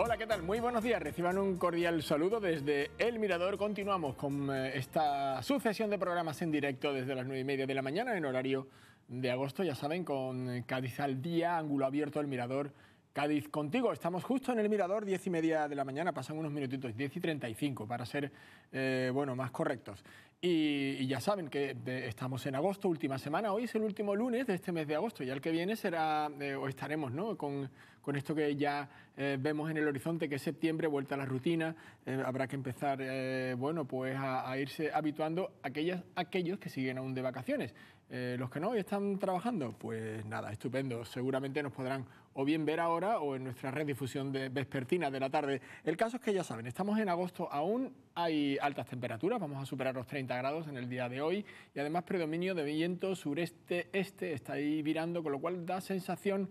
Hola, ¿qué tal? Muy buenos días. Reciban un cordial saludo desde El Mirador. Continuamos con eh, esta sucesión de programas en directo desde las 9 y media de la mañana en horario de agosto, ya saben, con eh, Cádiz al día, ángulo abierto, El Mirador. Cádiz contigo, estamos justo en el Mirador, 10 y media de la mañana, pasan unos minutitos, 10 y 35 para ser eh, bueno, más correctos. Y, ya saben que estamos en agosto, última semana. Hoy es el último lunes de este mes de agosto. Y el que viene será, o estaremos, ¿no? Con, con esto que ya eh, vemos en el horizonte, que es septiembre, vuelta a la rutina, eh, habrá que empezar eh, bueno, pues a, irse habituando aquellas, aquellos que siguen aún de vacaciones. los que no y están trabajando, pues nada, estupendo. Seguramente nos podrán o bien ver ahora o en nuestra red difusión de vespertina de la tarde. El caso es que ya saben, estamos en agosto, aún hay altas temperaturas, vamos a superar los 30 grados en el día de hoy y además predominio de viento sureste-este está ahí virando, con lo cual da sensación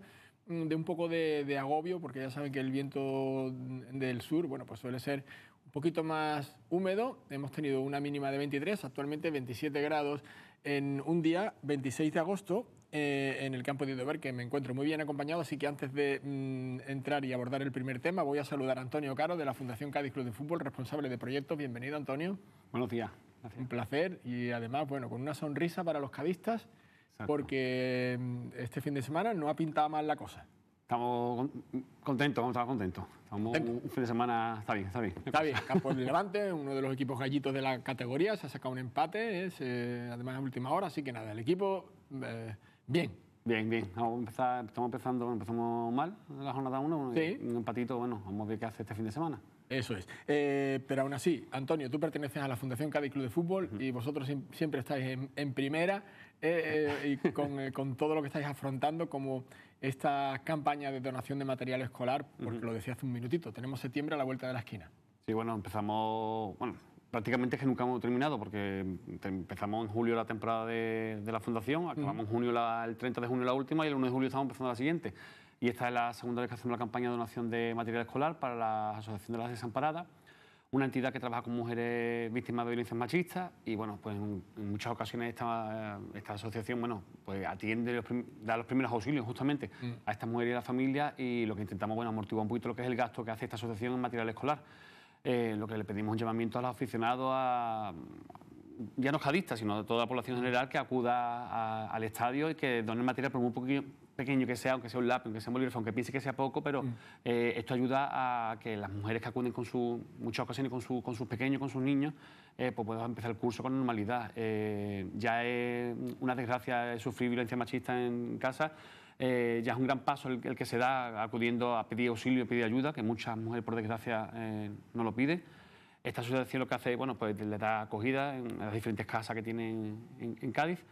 Mm, de un poco de, agobio, porque ya saben que el viento del sur, bueno, pues suele ser un poquito más húmedo. Hemos tenido una mínima de 23, actualmente 27 grados en un día, 26 de agosto, eh, en el que han podido ver que me encuentro muy bien acompañado, así que antes de mm, entrar y abordar el primer tema, voy a saludar a Antonio Caro de la Fundación Cádiz Club de Fútbol, responsable de proyectos. Bienvenido, Antonio. Buenos días. Un placer y además, bueno, con una sonrisa para los cadistas porque mm, este fin de semana no ha pintado mal la cosa. Estamos contentos, estamos contentos. Estamos un fin de semana, está bien, está bien. Está bien, Campo del Levante, uno de los equipos gallitos de la categoría, se ha sacado un empate, eh, además en última hora, así que nada, el equipo, eh, bien. Bien, bien, vamos a empezar, estamos empezando, empezamos mal la jornada 1, un empatito, bueno, vamos a ver qué hace este fin de semana. Eso es. Eh, pero aún así, Antonio, tú perteneces a la Fundación Cádiz Club de Fútbol y vosotros siempre estáis en primera. Eh, eh, y con, eh, con, todo lo que estáis afrontando, como esta campaña de donación de material escolar, porque lo decía hace un minutito, tenemos septiembre a la vuelta de la esquina. Sí, bueno, empezamos, bueno, prácticamente es que nunca hemos terminado, porque empezamos en julio la temporada de, de la fundación, acabamos en junio el 30 de junio la última y el 1 de julio estamos empezando la siguiente. Y esta es la segunda vez que hacemos la campaña de donación de material escolar para la Asociación de las Desamparadas una entidad que trabaja con mujeres víctimas de violencias machistas y bueno, pues en, muchas ocasiones esta, eh, esta asociación bueno, pues atiende, da los primeros auxilios justamente mm. a estas mujeres y a la familia y lo que intentamos bueno, amortiguar un poquito lo que es el gasto que hace esta asociación en material escolar. Eh, lo que le pedimos un llamamiento a los aficionados, a, ya no cadistas, sino a toda la población general que acuda al estadio y que donen material por muy, poquito pequeño que sea, aunque sea un lápiz, aunque sea un bolígrafo, aunque piense que sea poco, pero mm. eh, esto ayuda a que las mujeres que acuden con su, muchas ocasiones con, con sus pequeños, con sus niños, eh, pues puedan empezar el curso con normalidad. Eh, ya es una desgracia sufrir violencia machista en casa. ya es un gran paso el, que se da acudiendo a pedir auxilio, pedir ayuda, que muchas mujeres, por desgracia, no lo piden. Esta asociación lo que hace, bueno, pues le da acogida en las diferentes casas que tienen en, en Cádiz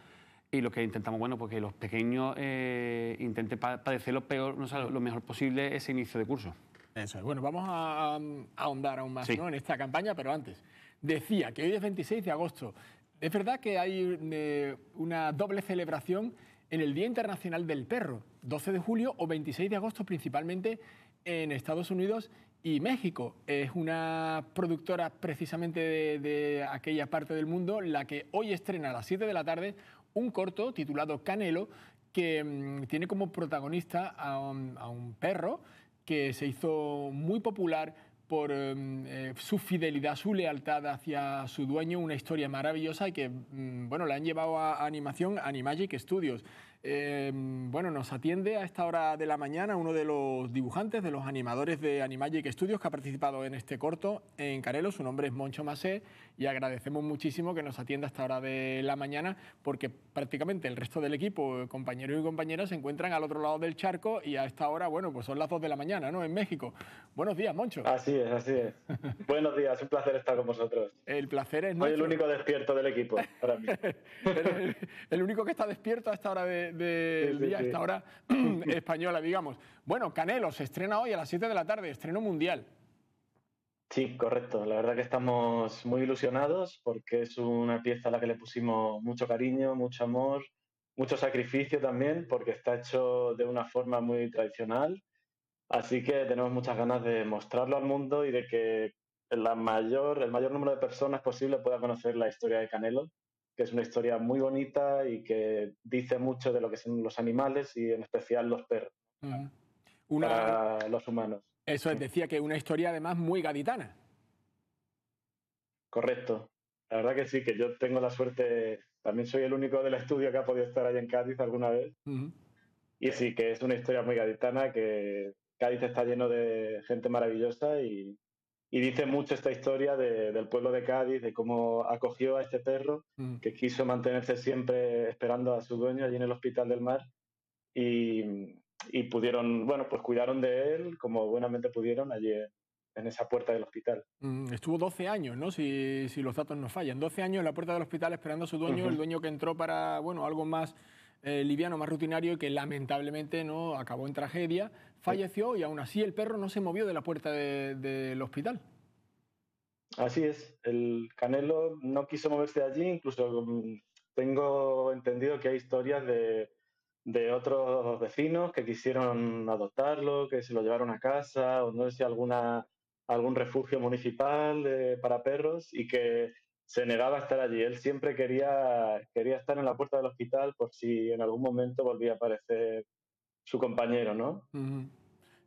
y lo que intentamos, bueno, porque pues los pequeños eh, intenten padecer lo peor, lo mejor posible ese inicio de curso. Eso es. Bueno, vamos a, ahondar aún más en esta campaña, pero antes, decía que hoy es 26 de agosto. Es verdad que hay eh, una doble celebración en el Día Internacional del Perro, 12 de julio o 26 de agosto principalmente en Estados Unidos y México. Es una productora precisamente de, de aquella parte del mundo la que hoy estrena a las 7 de la tarde un corto titulado Canelo que mm, tiene como protagonista a un, perro que se hizo muy popular por mm, eh, su fidelidad, su lealtad hacia su dueño, una historia maravillosa y que, mm, bueno, la han llevado a animación Animagic Studios. Em, bueno, nos atiende a esta hora de la mañana uno de los dibujantes, de los animadores de Animagic Studios que ha participado en este corto en Carelo. Su nombre es Moncho Masé y agradecemos muchísimo que nos atienda a esta hora de la mañana porque prácticamente el resto del equipo, compañeros y compañeras, se encuentran al otro lado del charco y a esta hora, bueno, pues son las dos de la mañana, ¿no? En México. Buenos días, Moncho. Así es, así es. Buenos días, un placer estar con vosotros. El placer es nuestro. Soy el único despierto del equipo para mí el único que está despierto a esta hora de de, esta hora española, digamos. Bueno, Canelo se estrena hoy a las 7 de la tarde, estreno mundial. Sí, correcto. La verdad que estamos muy ilusionados porque es una pieza a la que le pusimos mucho cariño, mucho amor, mucho sacrificio también, porque está hecho de una forma muy tradicional. Así que tenemos muchas ganas de mostrarlo al mundo y de que la mayor, el mayor número de personas posible pueda conocer la historia de Canelo que es una historia muy bonita y que dice mucho de lo que son los animales y en especial los perros. una... Para los humanos. Eso es, decía que una historia además muy gaditana. Correcto. La verdad que sí, que yo tengo la suerte, también soy el único del estudio que ha podido estar ahí en Cádiz alguna vez. Y sí, que es una historia muy gaditana, que Cádiz está lleno de gente maravillosa y, y dice mucho esta historia del pueblo de Cádiz, de cómo acogió a este perro, mm. que quiso mantenerse siempre esperando a su dueño allí en el Hospital del Mar. Y, pudieron, bueno, pues cuidaron de él como buenamente pudieron allí en esa puerta del hospital. Mm, estuvo 12 años, ¿no? Si, los datos no fallan. 12 años en la puerta del hospital esperando a su dueño, el dueño que entró para, bueno, algo más eh, liviano, más rutinario y que lamentablemente no acabó en tragedia falleció y aún así el perro no se movió de la puerta del hospital. Así es, el Canelo no quiso moverse de allí, incluso mm, tengo entendido que hay historias de, de otros vecinos que quisieron adoptarlo, que se lo llevaron a casa, o no sé si alguna, algún refugio municipal eh, para perros, y que se negaba a estar allí. Él siempre quería, quería estar en la puerta del hospital por si en algún momento volvía a aparecer su compañero, ¿no?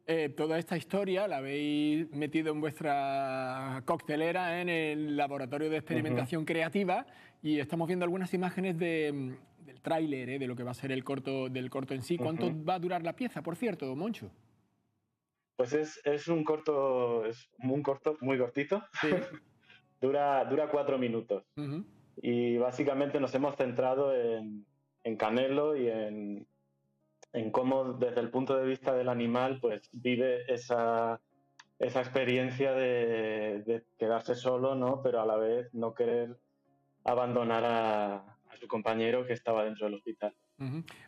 Eh, toda esta historia la habéis metido en vuestra coctelera en el laboratorio de experimentación creativa y estamos viendo algunas imágenes mm, del tráiler, eh, de lo que va a ser el corto, del corto en sí. ¿Cuánto va a durar la pieza, por cierto, Moncho? Pues es, un corto, es un corto muy cortito. dura, dura cuatro minutos. Y básicamente nos hemos centrado en Canelo y en, en cómo desde el punto de vista del animal pues vive esa, experiencia de, quedarse solo, ¿no? Pero a la vez no querer abandonar a, su compañero que estaba dentro del hospital.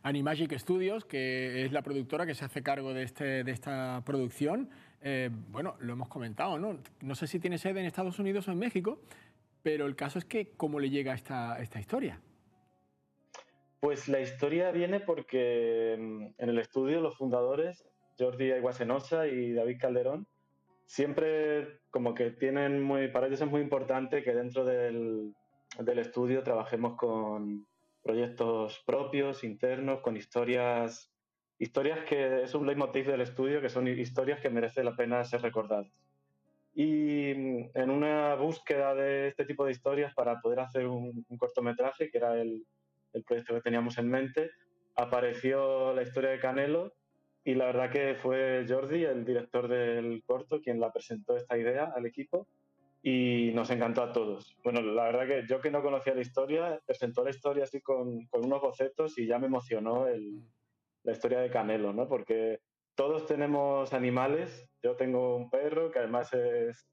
Animagic Studios, que es la productora que se hace cargo de, este, esta producción, eh, bueno, lo hemos comentado, ¿no? No sé si tiene sede en Estados Unidos o en México, pero el caso es que cómo le llega esta historia. Pues la historia viene porque mm, en el estudio los fundadores, Jordi Aguasenosa y David Calderón, siempre como que tienen muy, para ellos es muy importante que dentro del, estudio trabajemos con proyectos propios, internos, con historias, historias que es un leitmotiv del estudio, que son historias que merecen la pena ser recordadas. Y mm, en una búsqueda de este tipo de historias para poder hacer un cortometraje, que era el, el proyecto que teníamos en mente, apareció la historia de Canelo y la verdad que fue Jordi, el director del corto, quien la presentó esta idea al equipo y nos encantó a todos. Bueno, la verdad que yo que no conocía la historia, presentó la historia así con, unos bocetos y ya me emocionó mm. la historia de Canelo, ¿no? Porque todos tenemos animales, yo tengo un perro que además es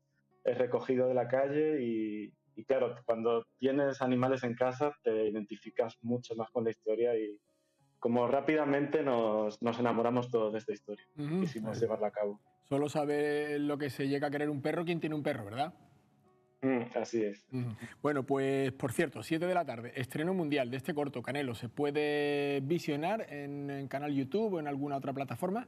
recogido de la calle y, y claro, cuando tienes animales en casa te identificas mucho más con la historia y como rápidamente nos, enamoramos todos de esta historia. Quisimos llevarla a cabo. Solo sabe lo que se llega a querer un perro quien tiene un perro, ¿verdad? Mm, así es. Bueno, pues por cierto, 7 de la tarde, estreno mundial de este corto, Canelo. ¿Se puede visionar en, canal YouTube o en alguna otra plataforma?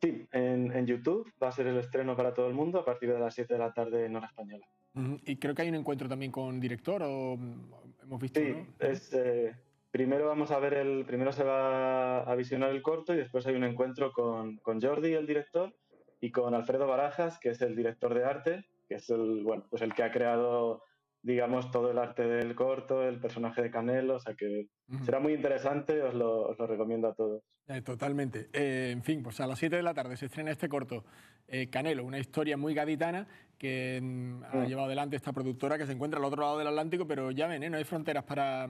Sí, en, en, YouTube va a ser el estreno para todo el mundo a partir de las 7 de la tarde en hora española. Y creo que hay un encuentro también con director, o mm, hemos visto. Sí, este, primero vamos a ver el. Primero se va a visionar el corto y después hay un encuentro con, con Jordi, el director, y con Alfredo Barajas, que es el director de arte, que es el, bueno, pues el que ha creado digamos, todo el arte del corto, el personaje de Canelo, o sea que será muy interesante, os lo, recomiendo a todos. Eh, totalmente. Eh, en fin, pues a las 7 de la tarde se estrena este corto, eh, Canelo, una historia muy gaditana que mm, ha mm. llevado adelante esta productora que se encuentra al otro lado del Atlántico, pero ya ven, no hay fronteras para,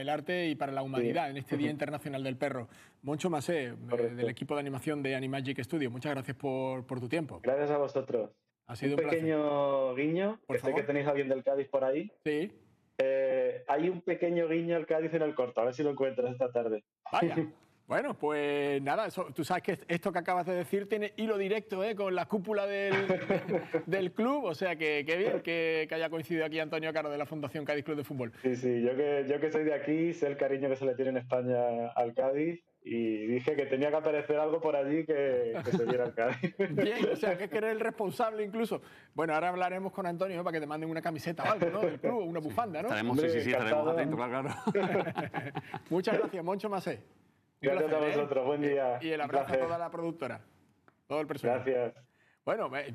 el arte y para la humanidad en este Día Internacional del Perro. Moncho Masé, del equipo de animación de Animagic Studio, muchas gracias por tu tiempo. Gracias a vosotros sido un, pequeño guiño, por sé que tenéis alguien del Cádiz por ahí. Sí. Eh, hay un pequeño guiño al Cádiz en el corto, a ver si lo encuentras esta tarde. Bueno, pues nada, tú sabes que esto que acabas de decir tiene hilo directo ¿eh? con la cúpula del, club, o sea que, que bien que, haya coincidido aquí Antonio Caro de la Fundación Cádiz Club de Fútbol. Sí, sí, yo que, yo que soy de aquí, sé el cariño que se le tiene en España al Cádiz y dije que tenía que aparecer algo por allí que, se viera el Bien, o sea, que eres el responsable incluso. Bueno, ahora hablaremos con Antonio para que te manden una camiseta o algo, ¿no? Del club, una bufanda, ¿no? sí, sí, sí, estaremos atentos, claro, claro. Muchas gracias, Moncho Macé. Gracias a ¿eh? vosotros, buen día. Y el abrazo a toda la productora, todo el personal. Gracias. Bueno, eh,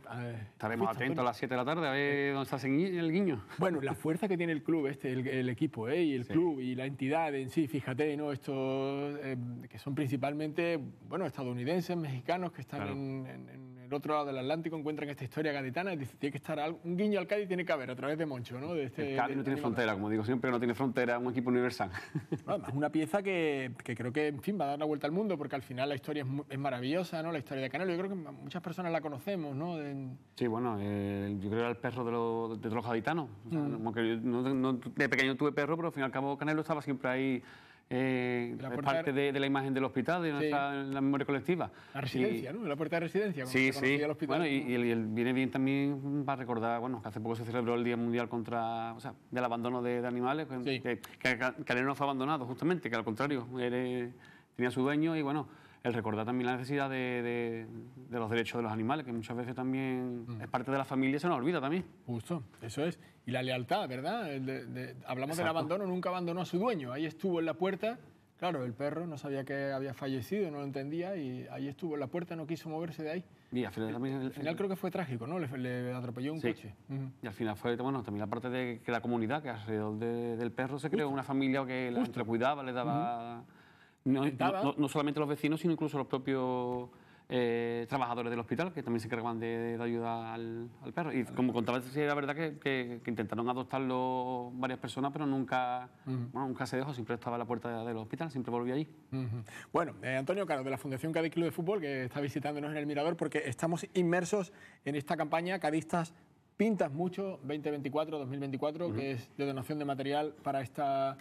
estaremos atentos a las 7 de la tarde a ver eh. dónde está el guiño. Bueno, la fuerza que tiene el club, este, el, equipo, ¿eh? y el club y la entidad en sí, fíjate, ¿no? Estos eh, que son principalmente bueno, estadounidenses, mexicanos que están en el otro lado del Atlántico encuentran esta historia gaditana y dice, tiene que estar un guiño al Cádiz tiene que haber a través de Moncho, ¿no? Este el Cádiz no tiene frontera, como digo siempre, no tiene frontera, un equipo universal. Es una pieza que, creo que, en fin, va a dar la vuelta al mundo, porque al final la historia es, maravillosa, ¿no? La historia de Canelo, yo creo que muchas personas la conocemos, ¿no? Sí, bueno, eh, yo creo que era el perro de, lo, de los gaditanos. Mm. de pequeño tuve perro, pero al fin y al cabo Canelo estaba siempre ahí eh, es parte de, la imagen del hospital, de nuestra la memoria colectiva. La residencia, ¿no? La puerta de residencia. Sí, sí. bueno, y, el, viene bien también ...va a recordar, bueno, que hace poco se celebró el Día Mundial contra, o sea, del abandono de, animales, que, que, que, no fue abandonado, justamente, que al contrario, era, tenía su dueño y bueno el recordar también la necesidad de, de, los derechos de los animales, que muchas veces también mm. es parte de la familia y se nos olvida también. Justo, eso es. Y la lealtad, ¿verdad? hablamos del abandono, nunca abandonó a su dueño, ahí estuvo en la puerta. Claro, el perro no sabía que había fallecido, no lo entendía y ahí estuvo en la puerta, no quiso moverse de ahí. Y al final, también creo que fue trágico, ¿no? Le, atropelló un coche. Y al final fue, bueno, también la parte de que la comunidad, que alrededor del perro se creó una familia que la, le cuidaba, le daba... No, solamente los vecinos, sino incluso los propios eh, trabajadores del hospital, que también se encargaban de, de ayudar al, perro. Y como contaba, sí, la verdad que, intentaron adoptarlo varias personas, pero nunca, nunca se dejó, siempre estaba a la puerta del hospital, siempre volvía allí. Bueno, eh, Antonio Caro, de la Fundación Cádiz Club de Fútbol, que está visitándonos en el Mirador, porque estamos inmersos en esta campaña Cadistas Pintas Mucho 2024-2024, que es de donación de material para esta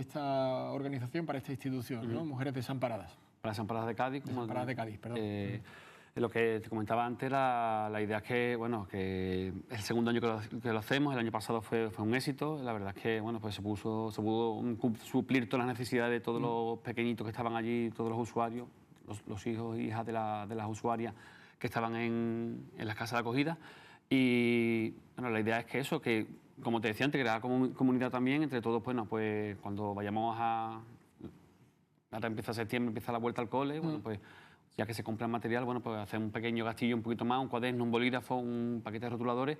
esta organización, para esta institución, ¿no? Mujeres Desamparadas. Para Desamparadas de Cádiz. Como desamparadas de Cádiz, perdón. Eh, lo que te comentaba antes, la, la, idea es que, bueno, que el segundo año que lo, hacemos, el año pasado fue, fue, un éxito, la verdad es que, bueno, pues se, puso, se pudo suplir todas las necesidades de todos los pequeñitos que estaban allí, todos los usuarios, los, hijos e hijas de, las usuarias que estaban en, en las casas de acogida. Y, bueno, la idea es que eso, que como te decía antes, crear comunidad también, entre todos, pues, pues cuando vayamos a... Ahora empieza septiembre, empieza la vuelta al cole, mm. bueno, pues ya que se compra el material, bueno, pues hacer un pequeño gastillo un poquito más, un cuaderno, un bolígrafo, un paquete de rotuladores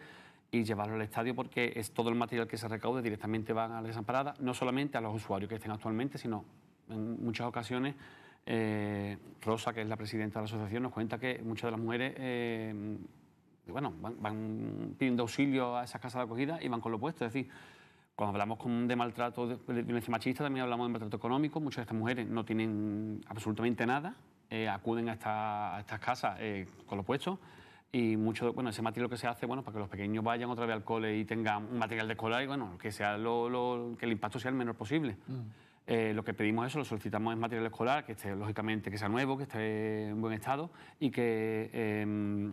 y llevarlo al estadio porque es todo el material que se recaude directamente van a la desamparada, no solamente a los usuarios que estén actualmente, sino en muchas ocasiones eh, Rosa, que es la presidenta de la asociación, nos cuenta que muchas de las mujeres... Eh, bueno, van, pidiendo auxilio a esas casas de acogida y van con lo puesto. Es decir, cuando hablamos de maltrato, de violencia machista, también hablamos de maltrato económico. Muchas de estas mujeres no tienen absolutamente nada, eh, acuden a, estas casas eh, con lo puesto, Y mucho, bueno, ese material que se hace, bueno, para que los pequeños vayan otra vez al cole y tengan un material de escolar y, bueno, que, sea lo, que el impacto sea el menor posible. Mm. Eh, lo que pedimos eso, lo solicitamos es material escolar, que esté, lógicamente, que sea nuevo, que esté en buen estado y que em,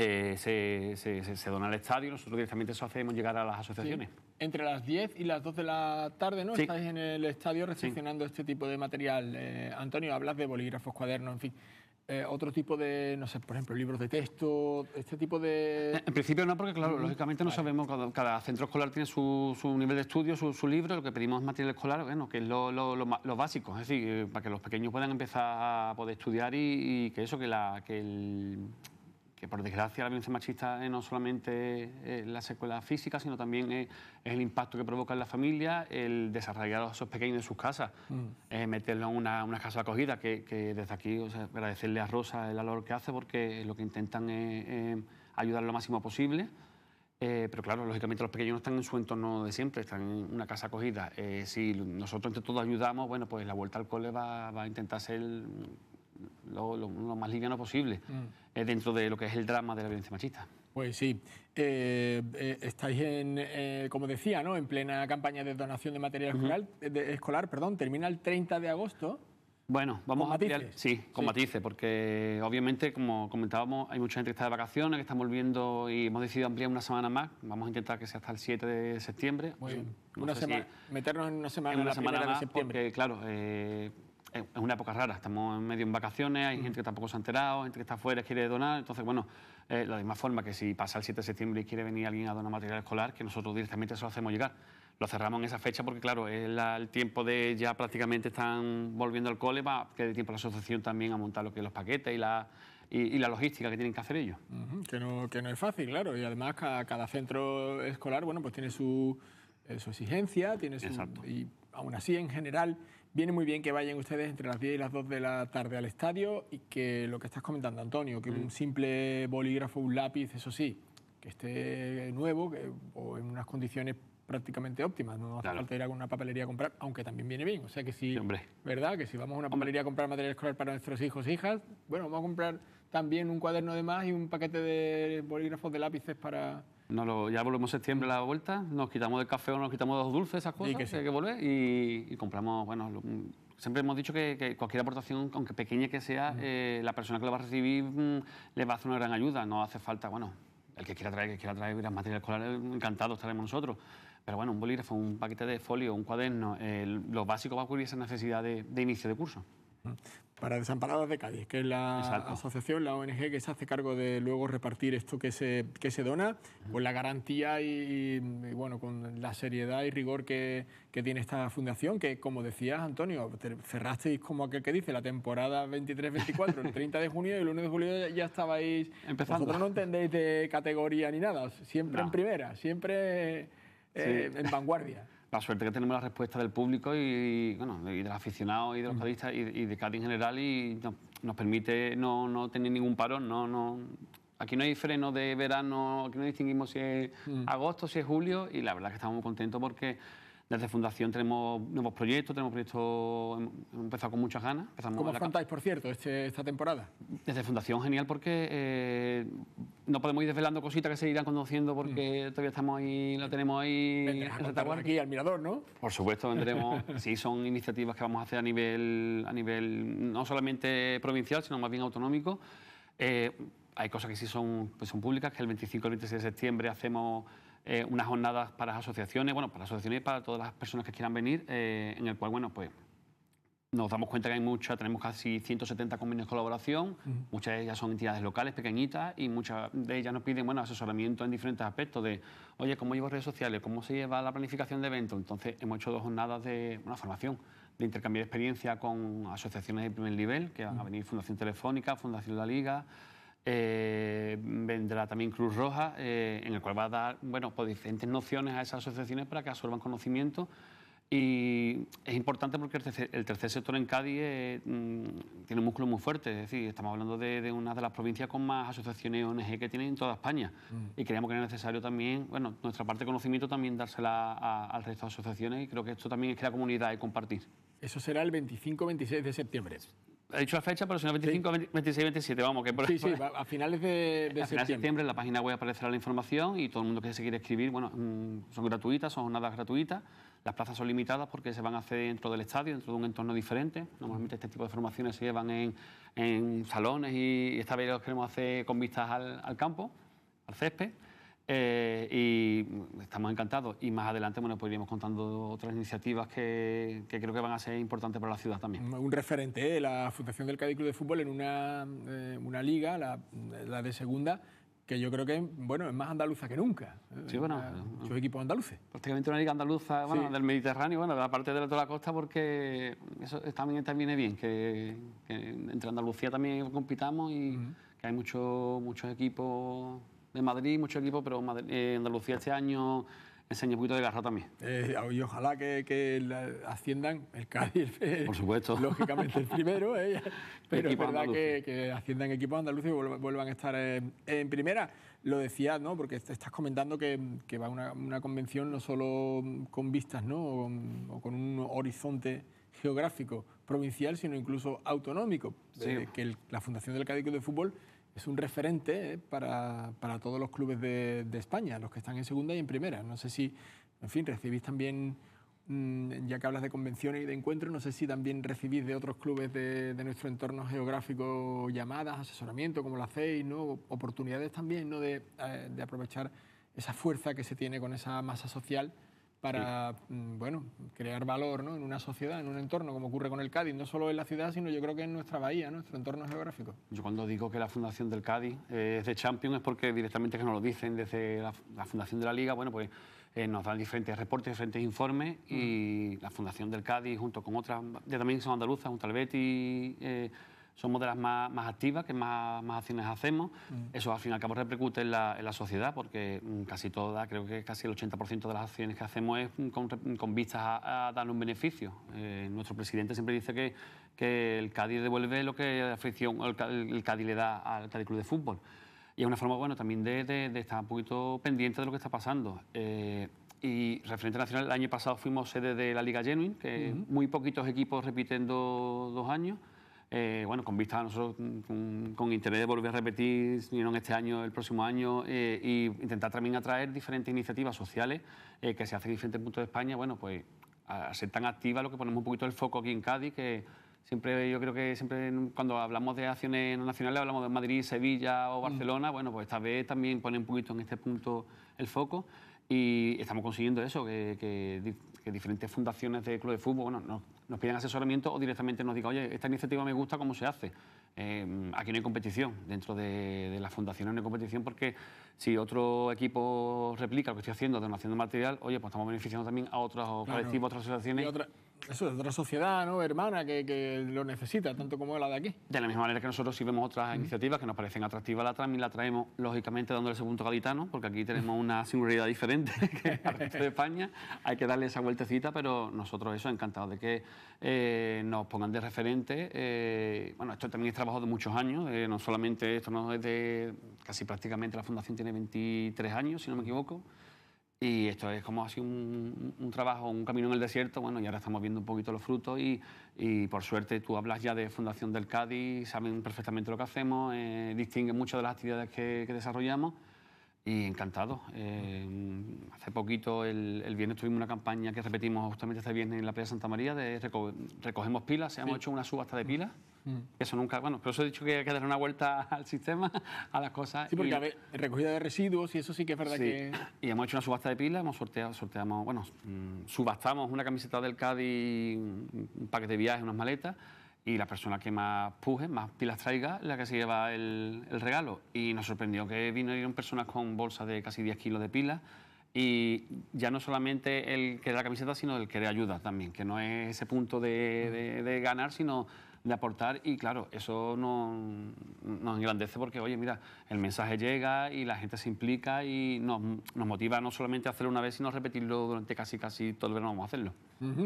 eh, se, dona al estadio, nosotros directamente eso hacemos llegar a las asociaciones. Entre las 10 y las 2 de la tarde, ¿no? Estáis en el estadio recepcionando este tipo de material. Eh, Antonio, hablas de bolígrafos, cuadernos, en fin. Eh, otro tipo de, no sé, por ejemplo, libros de texto, este tipo de... En principio no, porque claro, lógicamente no sabemos, cada, centro escolar tiene su, nivel de estudio, su, libro, lo que pedimos es material escolar, bueno, que es lo, básico, es decir, para que los pequeños puedan empezar a poder estudiar y, que eso, que, la, que el que por desgracia la violencia machista eh, no solamente es eh, la secuela física, sino también eh, es, el impacto que provoca en la familia, el desarrollar a esos pequeños en sus casas, mm. meterlos en una, casa acogida, que, desde aquí agradecerle a Rosa el labor que hace, porque lo que intentan es ayudar lo máximo posible. pero claro, lógicamente los pequeños no están en su entorno de siempre, están en una casa acogida. si nosotros entre todos ayudamos, bueno, pues la vuelta al cole va, va a intentar ser lo, más liviano posible mm. eh, dentro de lo que es el drama de la violencia machista. Pues sí, eh, eh, estáis en, como decía, ¿no? en plena campaña de donación de material escolar, perdón, termina el 30 de agosto. Bueno, vamos a matices. sí, con sí. porque obviamente, como comentábamos, hay mucha gente que está de vacaciones, que está volviendo y hemos decidido ampliar una semana más. Vamos a intentar que sea hasta el 7 de septiembre. Muy una semana, meternos en una semana, en semana más, de septiembre. Porque, claro, es una época rara, estamos en medio en vacaciones, hay gente que tampoco se ha enterado, gente que está afuera, quiere donar, entonces bueno, eh, la misma forma que si pasa el 7 de septiembre y quiere venir alguien a donar material escolar, que nosotros directamente se lo hacemos llegar. Lo cerramos en esa fecha porque claro, es el tiempo de ya prácticamente están volviendo al cole, va que dé tiempo la asociación también a montar lo que los paquetes y la, y, la logística que tienen que hacer ellos. que, no, que no es fácil, claro, y además cada, centro escolar, bueno, pues tiene su, eh, su exigencia, tiene su... Exacto. Y aún así, en general Viene muy bien que vayan ustedes entre las 10 y las 2 de la tarde al estadio y que lo que estás comentando, Antonio, que un mm. simple bolígrafo, un lápiz, eso sí, que esté nuevo o en unas condiciones prácticamente óptimas. No hace falta ir a una papelería a comprar, aunque también viene bien. O sea que si, sí, ¿verdad? Que si vamos a una papelería a comprar material escolar para nuestros hijos e hijas, bueno, vamos a comprar también un cuaderno de más y un paquete de bolígrafos de lápices para no lo, ya volvemos septiembre a la vuelta, nos quitamos del café o nos quitamos dos los dulces, esas cosas, y que, volver y, compramos, bueno, siempre hemos dicho que, cualquier aportación, aunque pequeña que sea, eh, la persona que lo va a recibir mm, le va a hacer una gran ayuda, no hace falta, bueno, el que quiera traer, el que quiera traer material escolar, escolares, eh, encantado estaremos nosotros. Pero bueno, un bolígrafo, un paquete de folio, un cuaderno, lo básico va a cubrir esa necesidad de inicio de curso para Desamparadas de Cádiz, que es la asociación, la ONG que se hace cargo de luego repartir esto que se, que se dona, con la garantía y, bueno, con la seriedad y rigor que, tiene esta fundación, que como decías, Antonio, cerrasteis como aquel que dice, la temporada 23-24, el 30 de junio y el 1 de julio ya estabais... Empezando. no entendéis de categoría ni nada, siempre en primera, siempre... Eh, en vanguardia la suerte que tenemos la respuesta del público y, de los aficionados y de los uh y, de Cádiz en general y nos permite no, tener ningún parón, no, no, Aquí no hay freno de verano, aquí no distinguimos si es agosto, si es julio, y la verdad que estamos muy contentos porque desde Fundación tenemos nuevos proyectos, tenemos proyectos, hemos empezado con muchas ganas. ¿Cómo ¿Cómo afrontáis, por cierto, este, esta temporada? Desde Fundación, genial, porque eh, no podemos ir desvelando cositas que se irán conociendo porque mm. todavía estamos ahí, lo tenemos ahí. Estamos aquí al mirador, ¿no? Por supuesto, vendremos. sí, son iniciativas que vamos a hacer a nivel, a nivel no solamente provincial, sino más bien autonómico. Eh, hay cosas que sí son, pues son públicas, que el 25 y el 26 de septiembre hacemos eh, unas jornadas para asociaciones, bueno, para asociaciones y para todas las personas que quieran venir, eh, en el cual, bueno, pues nos damos cuenta que hay muchas, tenemos casi 170 convenios de colaboración, muchas de ellas son entidades locales pequeñitas y muchas de ellas nos piden bueno, asesoramiento en diferentes aspectos de, oye, ¿cómo llevo redes sociales? ¿Cómo se lleva la planificación de eventos? Entonces hemos hecho dos jornadas de una formación, de de experiencia con asociaciones de primer nivel, que van a venir Fundación Telefónica, Fundación La Liga, eh, vendrá también Cruz Roja, eh, en el cual va a dar bueno, pues diferentes nociones a esas asociaciones para que absorban conocimiento. Y es importante porque el tercer, sector en Cádiz eh, mm, tiene un músculo muy fuerte, es decir, estamos hablando de, una de las provincias con más asociaciones ONG que tienen en toda España. Mm. Y creemos que era necesario también, bueno, nuestra parte de conocimiento también dársela al resto de asociaciones y creo que esto también es que la comunidad y compartir. Eso será el 25-26 de septiembre. Ha dicho la fecha, pero si no, 25, 26, 27, vamos, que por Sí, a finales de, de a septiembre. Finales septiembre en la página web aparecerá la información y todo el mundo que se quiere escribir, bueno, mm, son gratuitas, son jornadas gratuitas. Las plazas son limitadas porque se van a hacer dentro del estadio, dentro de un entorno diferente. Normalmente este tipo de formaciones se llevan en, salones y esta vez los queremos hacer con vistas al, al campo, al césped. Eh, y mm, estamos encantados. Y más adelante, bueno, podríamos pues iremos contando otras iniciativas que, creo que van a ser importantes para la ciudad también. Mm, un referente, ¿eh? la Fundación del Cádiz Club de Fútbol en una, eh, una liga, la, la, de segunda, que yo creo que bueno, es más andaluza que nunca. Sí, bueno. Muchos eh, equipos andaluces. Prácticamente una liga andaluza bueno, del Mediterráneo, bueno, de la parte de toda la costa, porque eso también, también bien, que, entre Andalucía también compitamos y que hay muchos muchos equipos de Madrid, mucho equipo, pero eh, Andalucía este año enseña un poquito de garra también. Eh, y ojalá que, que asciendan el Cádiz. Eh, Por supuesto. Lógicamente el primero, pero es verdad que, que, asciendan equipos andaluces y vuelvan a estar en, primera. Lo decías, ¿no? Porque estás comentando que, va una, una, convención no solo con vistas, ¿no? O con, un horizonte geográfico, provincial, sino incluso autonómico. que la Fundación del Cádiz de Fútbol es un referente ¿eh? para, todos los clubes de, España, los que están en segunda y en primera. No sé si, en fin, recibís también, mm, ya que hablas de convenciones y de encuentros, no sé si también recibís de otros clubes de, nuestro entorno geográfico llamadas, asesoramiento, como lo hacéis, ¿no? oportunidades también ¿no? de, eh, de aprovechar esa fuerza que se tiene con esa masa social para mm, bueno, crear valor ¿no? en una sociedad, en un entorno, como ocurre con el Cádiz, no solo en la ciudad, sino yo creo que en nuestra bahía, nuestro entorno geográfico. Yo cuando digo que la fundación del Cádiz es de Champions es porque directamente que nos lo dicen desde la, fundación de la Liga, bueno, pues eh, nos dan diferentes reportes, diferentes informes y la fundación del Cádiz junto con otras, ya también son andaluzas, junto al Betis, eh, somos de las más, activas, que más, acciones hacemos. Mm. Eso al fin y al cabo repercute en la, sociedad, porque mm, casi toda, creo que casi el 80% de las acciones que hacemos es mm, con, vistas a, dar un beneficio. Eh, nuestro presidente siempre dice que, que, el Cádiz devuelve lo que la fricción el, el, Cádiz le da al Cádiz Club de Fútbol. Y es una forma, bueno, también de, estar un poquito pendiente de lo que está pasando. Eh, y referente nacional, el año pasado fuimos sede de la Liga Genuine, que muy poquitos equipos repiten dos años. Eh, bueno, con vista a nosotros, mm, con, interés de volver a repetir, no en este año, el próximo año, e intentar también atraer diferentes iniciativas sociales eh, que se hacen en diferentes puntos de España, bueno, pues ser tan activa lo que ponemos un poquito el foco aquí en Cádiz, que siempre yo creo que siempre cuando hablamos de acciones nacionales hablamos de Madrid, Sevilla o mm. Barcelona, bueno, pues esta vez también pone un poquito en este punto el foco. Y estamos consiguiendo eso, que, diferentes fundaciones de club de fútbol bueno, nos, piden asesoramiento o directamente nos digan, oye, esta iniciativa me gusta, ¿cómo se hace? Eh, aquí no hay competición, dentro de las fundaciones no hay competición porque si otro equipo replica lo que estoy haciendo, donación de material, oye, pues estamos beneficiando también a otros colectivos, otras asociaciones. Y otra, eso es otra sociedad ¿no? hermana que, lo necesita, tanto como la de aquí. De la misma manera que nosotros si vemos otras mm. iniciativas que nos parecen atractivas, la traemos la traemos, lógicamente, dándole ese punto galitano, porque aquí tenemos una singularidad diferente que el resto de España. Hay que darle esa vueltecita, pero nosotros eso, encantado de que eh, nos pongan de referente. Eh, bueno, esto también es trabajo de muchos años, eh, no solamente esto no es de... Casi prácticamente la Fundación tiene 23 años, si no me equivoco. Y esto es como ha un, un, trabajo, un camino en el desierto, bueno, y ahora estamos viendo un poquito los frutos y, por suerte tú hablas ya de Fundación del Cádiz, saben perfectamente lo que hacemos, eh, distinguen mucho de las actividades que, desarrollamos y encantado. Eh, hace poquito, el, viernes, tuvimos una campaña que repetimos justamente este viernes en la Playa Santa María de recogemos pilas, se hemos hecho una subasta de pilas. Eso nunca, bueno, por eso he dicho que hay que dar una vuelta al sistema, a las cosas. Sí, porque y, recogida de residuos y eso sí que es verdad que. Y hemos hecho una subasta de pilas, hemos sorteado, sorteamos, bueno, mm, subastamos una camiseta del Cádiz, un paquete de viajes unas maletas. Y la persona que más puje, más pilas traiga, la que se lleva el, regalo. Y nos sorprendió que vinieron personas con bolsas de casi 10 kilos de pilas. Y ya no solamente el que da la camiseta, sino el que le ayuda también, que no es ese punto de, de ganar, sino de aportar y claro, eso nos, nos engrandece porque, oye, mira, el mensaje llega y la gente se implica y nos, nos motiva no solamente a hacerlo una vez, sino a repetirlo durante casi casi todo el verano vamos a hacerlo.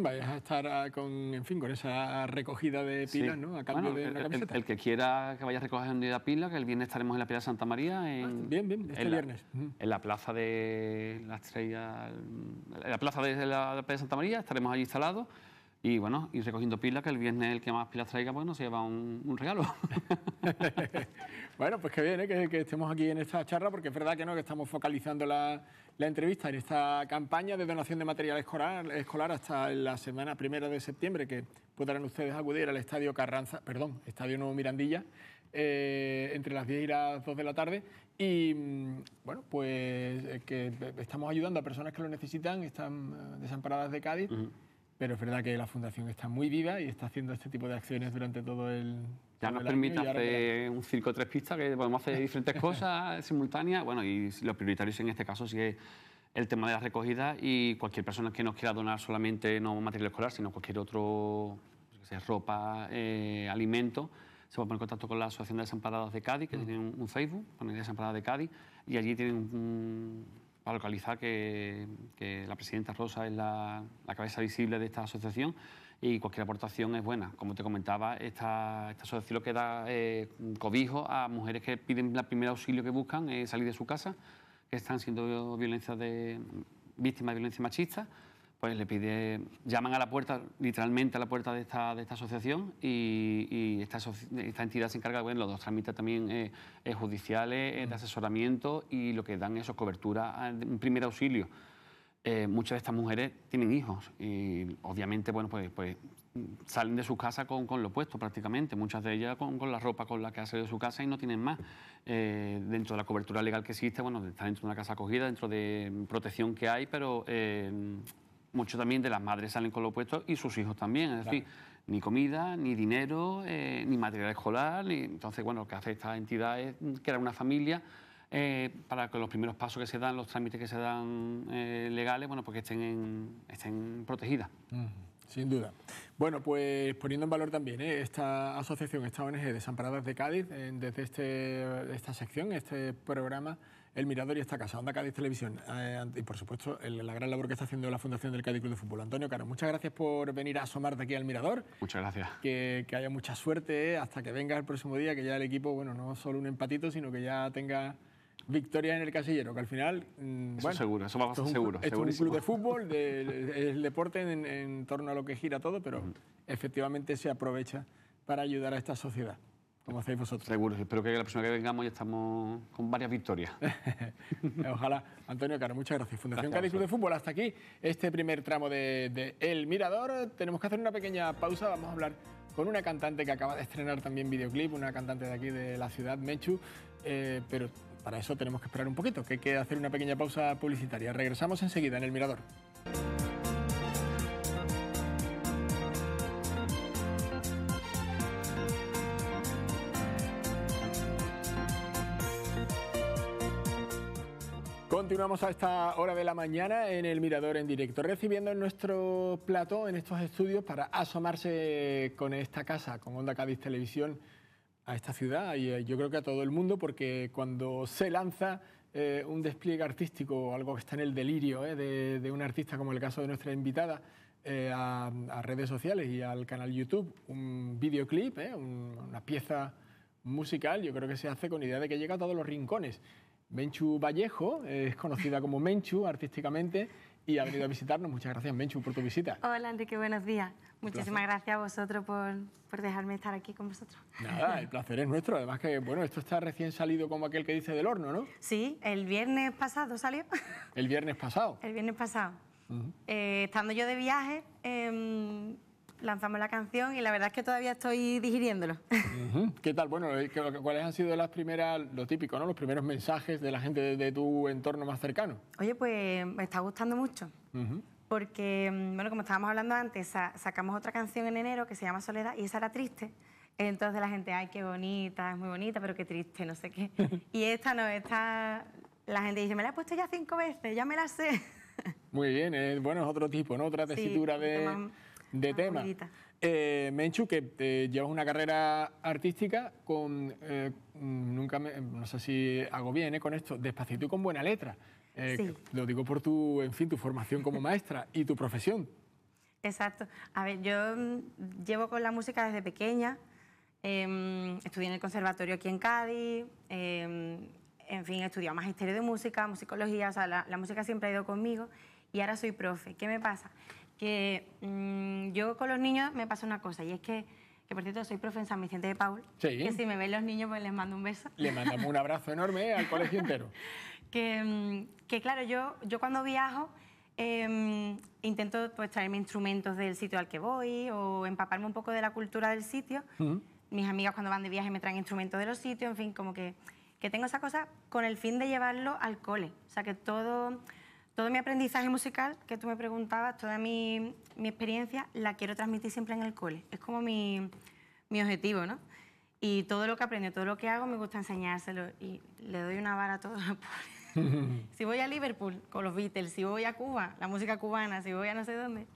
a estar ah, con, en fin, con esa recogida de pilas, ¿no? A cambio de el, El, que quiera que vaya a recoger una pila, que el viernes estaremos en la Piedra de Santa María. Ah, en, bien, bien, este viernes. La, En la plaza de la estrella, en la plaza de la, Piedra de Santa María, estaremos allí instalados y bueno, y recogiendo pilas, que el viernes el que más pilas traiga, bueno, pues, se lleva un, regalo. bueno, pues qué bien ¿eh? que, estemos aquí en esta charla, porque es verdad que no, que estamos focalizando la, entrevista en esta campaña de donación de material escolar, hasta la semana primera de septiembre, que podrán ustedes acudir al Estadio Carranza, perdón, Estadio Nuevo Mirandilla, eh, entre las 10 y las 2 de la tarde. Y mm, bueno, pues eh, que estamos ayudando a personas que lo necesitan, están desamparadas de Cádiz. Pero es verdad que la Fundación está muy viva y está haciendo este tipo de acciones durante todo el. Ya nos permite hacer un circo tres pistas, que podemos hacer diferentes cosas simultáneas. Bueno, y lo prioritario en este caso sí es el tema de las recogidas y cualquier persona que nos quiera donar solamente no material escolar, sino cualquier otro, sea, ropa, eh, alimento, se va a poner en contacto con la Asociación de Desamparados de Cádiz, que mm. tiene un, Facebook, con la Desamparados de Cádiz, y allí tienen un, para localizar que, la presidenta Rosa es la, cabeza visible de esta asociación y cualquier aportación es buena. Como te comentaba, esta, asociación lo que da eh, cobijo a mujeres que piden el primer auxilio que buscan, es salir de su casa, que están siendo violencia de, víctimas de violencia machista pues le pide, llaman a la puerta, literalmente a la puerta de esta, asociación y, esta, entidad se encarga, bueno, los dos trámites también eh, eh, judiciales, eh, de mm. asesoramiento y lo que dan eso, cobertura, ah, un primer auxilio. muchas de estas mujeres tienen hijos y obviamente, bueno, pues, pues salen de su casa con, lo puesto prácticamente, muchas de ellas con, la ropa con la que ha salido de su casa y no tienen más. dentro de la cobertura legal que existe, bueno, están dentro de una casa acogida, dentro de protección que hay, pero mucho también de las madres salen con lo opuesto y sus hijos también. Es decir, ni comida, ni dinero, eh, ni material escolar. y Entonces, bueno, lo que hace esta entidad es crear una familia eh, para que los primeros pasos que se dan, los trámites que se dan eh, legales, bueno, porque pues estén, estén protegidas. Sin duda. Bueno, pues poniendo en valor también esta asociación, esta ONG Desamparadas de Cádiz, desde este, esta sección, este programa el Mirador y esta casa, Onda Cádiz Televisión, eh, y por supuesto la gran labor que está haciendo la Fundación del Cádiz Club de Fútbol. Antonio Caro, muchas gracias por venir a asomarte aquí al Mirador. Muchas gracias. Que, haya mucha suerte eh, hasta que venga el próximo día, que ya el equipo, bueno, no solo un empatito, sino que ya tenga victoria en el casillero, que al final... Mm, seguro, eso va a ser seguro. es un club de fútbol, el deporte en, torno a lo que gira todo, pero efectivamente se aprovecha para ayudar a esta sociedad como hacéis vosotros. Seguro, espero que la próxima que vengamos ya estamos con varias victorias. Ojalá. Antonio Caro, muchas gracias. Fundación Cádiz Club de Fútbol, hasta aquí este primer tramo de, El Mirador. Tenemos que hacer una pequeña pausa, vamos a hablar con una cantante que acaba de estrenar también videoclip, una cantante de aquí de la ciudad, Mechu, eh, pero para eso tenemos que esperar un poquito, que hay que hacer una pequeña pausa publicitaria. Regresamos enseguida en El Mirador. continuamos a esta hora de la mañana en el Mirador en directo, recibiendo en nuestro plató, en estos estudios, para asomarse con esta casa, con Onda Cádiz Televisión, a esta ciudad y eh, yo creo que a todo el mundo, porque cuando se lanza eh, un despliegue artístico, algo que está en el delirio eh, de, un artista, como el caso de nuestra invitada, a, redes sociales y al canal YouTube, un videoclip, una pieza musical, yo creo que se hace con la idea de que llega a todos los rincones. Menchu Vallejo, eh, es conocida como Menchu artísticamente y ha venido a visitarnos. Muchas gracias, Menchu, por tu visita. Hola, Enrique, buenos días. Muchísimas gracias a vosotros por, dejarme estar aquí con vosotros. Nada, el placer es nuestro. Además que, bueno, esto está recién salido como aquel que dice del horno, ¿no? Sí, el viernes pasado salió. ¿El viernes pasado? El viernes pasado. Eh, estando yo de viaje, em, lanzamos la canción y la verdad es que todavía estoy digiriéndolo. ¿Qué tal? Bueno, eh, ¿cuáles han sido las primeras, lo típico, ¿no? los primeros mensajes de la gente de, tu entorno más cercano? Oye, pues me está gustando mucho. Porque, mm, bueno, como estábamos hablando antes, sacamos otra canción en enero que se llama Soledad y esa era triste. Entonces la gente, ay, qué bonita, es muy bonita, pero qué triste, no sé qué. y esta no, esta la gente dice, me la he puesto ya cinco veces, ya me la sé. Muy bien, eh, bueno, es otro tipo, ¿no? Otra tesitura de de ah, tema. Eh, Menchu, que eh, llevas una carrera artística con, eh, nunca me, no sé si hago bien eh, con esto, despacito y con buena letra. Lo digo por tu, en fin, tu formación como maestra y tu profesión. Exacto. A ver, yo mm, llevo con la música desde pequeña. Em, estudié en el conservatorio aquí en Cádiz. Em, en fin, he estudiado magisterio de música, musicología. O sea, la música siempre ha ido conmigo. Y ahora soy profe. ¿Qué me pasa? que mm, yo con los niños me pasa una cosa y es que, que por cierto soy profe en San Vicente de Paul, que si me ven los niños pues les mando un beso. Le mandamos un abrazo enorme al colegio entero. que, mm, que, claro, yo, yo cuando viajo em, intento pues traerme instrumentos del sitio al que voy o empaparme un poco de la cultura del sitio. Mm. Mis amigas cuando van de viaje me traen instrumentos de los sitios, en fin, como que, que tengo esa cosa con el fin de llevarlo al cole. O sea, que todo todo mi aprendizaje musical, que tú me preguntabas, toda mi, experiencia, la quiero transmitir siempre en el cole. Es como mi, objetivo, ¿no? Y todo lo que aprendo, todo lo que hago, me gusta enseñárselo. Y le doy una vara a todos los pobres. si voy a Liverpool con los Beatles, si voy a Cuba, la música cubana, si voy a no sé dónde,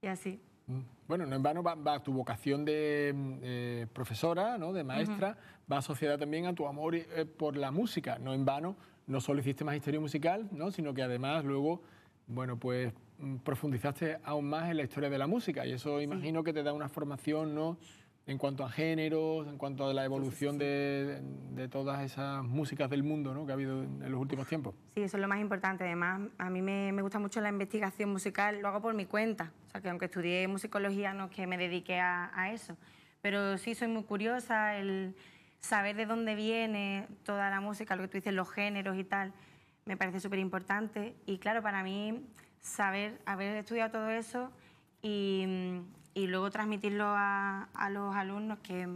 y así. Mm. Bueno, no en vano va, tu vocación de eh, profesora, ¿no? de maestra, va asociada también a tu amor eh, por la música. No en vano no solo hiciste magisterio musical, ¿no? sino que además luego, bueno, pues mm, profundizaste aún más en la historia de la música y eso imagino que te da una formación, ¿no? En cuanto a géneros, en cuanto a la evolución de, todas esas músicas del mundo ¿no? que ha habido en los últimos tiempos. Sí, eso es lo más importante. Además, a mí me, gusta mucho la investigación musical, lo hago por mi cuenta. O sea, que aunque estudié musicología, no es que me dedique a, eso. Pero sí soy muy curiosa saber de dónde viene toda la música, lo que tú dices, los géneros y tal, me parece súper importante. Y claro, para mí, saber, haber estudiado todo eso y, y luego transmitirlo a, los alumnos que